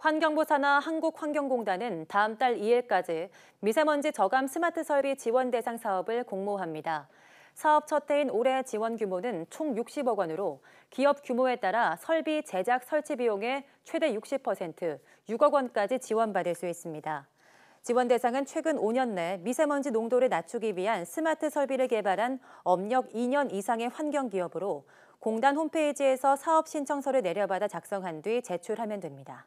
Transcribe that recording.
환경부 산하 한국환경공단은 다음 달 2일까지 미세먼지 저감 스마트 설비 지원 대상 사업을 공모합니다. 사업 첫 해인 올해 지원 규모는 총 60억 원으로 기업 규모에 따라 설비 제작 설치 비용의 최대 60%, 6억 원까지 지원받을 수 있습니다. 지원 대상은 최근 5년 내 미세먼지 농도를 낮추기 위한 스마트 설비를 개발한 업력 2년 이상의 환경기업으로 공단 홈페이지에서 사업 신청서를 내려받아 작성한 뒤 제출하면 됩니다.